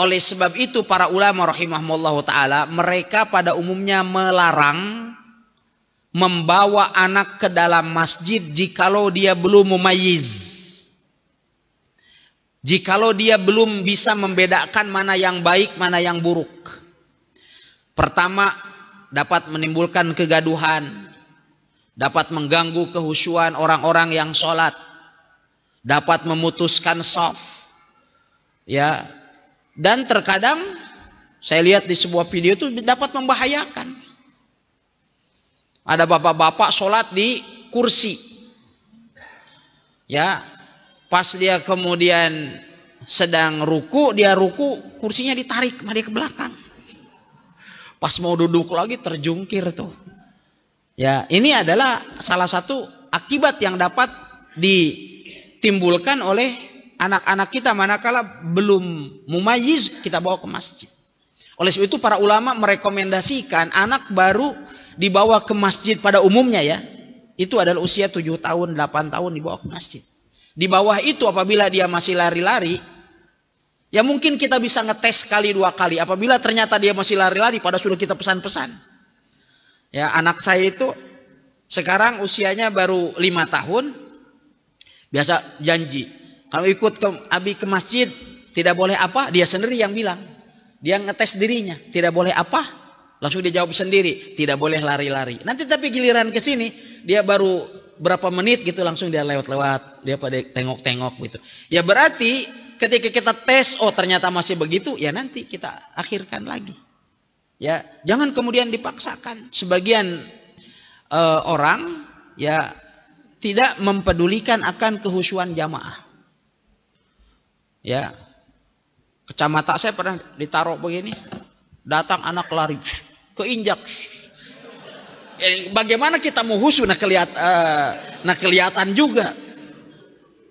Oleh sebab itu para ulama rahimahullah taala mereka pada umumnya melarang membawa anak ke dalam masjid jikalau dia belum memayiz. Jikalau dia belum bisa membedakan mana yang baik, mana yang buruk. Pertama, dapat menimbulkan kegaduhan. Dapat mengganggu kehusuan orang-orang yang sholat. Dapat memutuskan soft. Ya, dan terkadang saya lihat di sebuah video itu dapat membahayakan. Ada bapak-bapak sholat di kursi. Ya, pas dia kemudian sedang ruku, dia ruku, kursinya ditarik mari ke belakang. Pas mau duduk lagi terjungkir tuh. Ya, ini adalah salah satu akibat yang dapat ditimbulkan oleh anak-anak kita manakala belum mumayiz kita bawa ke masjid. Oleh sebab itu para ulama merekomendasikan anak baru dibawa ke masjid pada umumnya ya. Itu adalah usia 7 tahun, 8 tahun dibawa ke masjid. Di bawah itu apabila dia masih lari-lari, ya mungkin kita bisa ngetes kali dua kali. Apabila ternyata dia masih lari-lari pada sudah kita pesan-pesan. Ya anak saya itu sekarang usianya baru 5 tahun. Biasa janji, kalau ikut ke, Abi ke masjid, tidak boleh apa, dia sendiri yang bilang. Dia ngetes dirinya, tidak boleh apa, langsung dia jawab sendiri, tidak boleh lari-lari. Nanti tapi giliran ke sini, dia baru berapa menit gitu langsung dia lewat-lewat, dia pada tengok-tengok gitu. Ya berarti ketika kita tes, oh ternyata masih begitu, ya nanti kita akhirkan lagi. Ya, jangan kemudian dipaksakan. Sebagian uh, orang ya tidak mempedulikan akan kehusuan jamaah. Ya. Kacamata saya pernah ditaruh begini. Datang anak lari. Keinjak. Ya, bagaimana kita mau husu nah, kelihatan eh, nah kelihatan juga.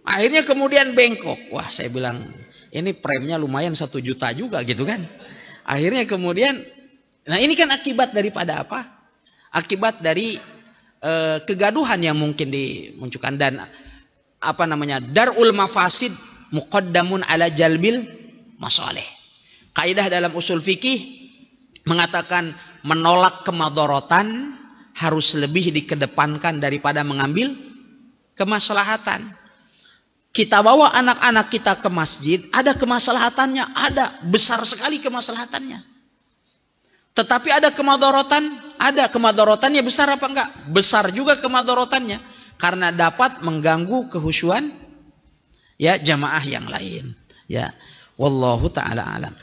Akhirnya kemudian bengkok. Wah saya bilang ini premnya lumayan satu juta juga gitu kan. Akhirnya kemudian. Nah ini kan akibat daripada apa? Akibat dari eh, kegaduhan yang mungkin dimunculkan. Dan apa namanya darul mafasid muqaddamun ala jalbil masoleh. Kaidah dalam usul fikih mengatakan menolak kemadorotan harus lebih dikedepankan daripada mengambil kemaslahatan. Kita bawa anak-anak kita ke masjid, ada kemaslahatannya, ada besar sekali kemaslahatannya. Tetapi ada kemadorotan, ada kemadorotannya besar apa enggak? Besar juga kemadorotannya karena dapat mengganggu kehusuan ya jamaah yang lain ya wallahu taala alam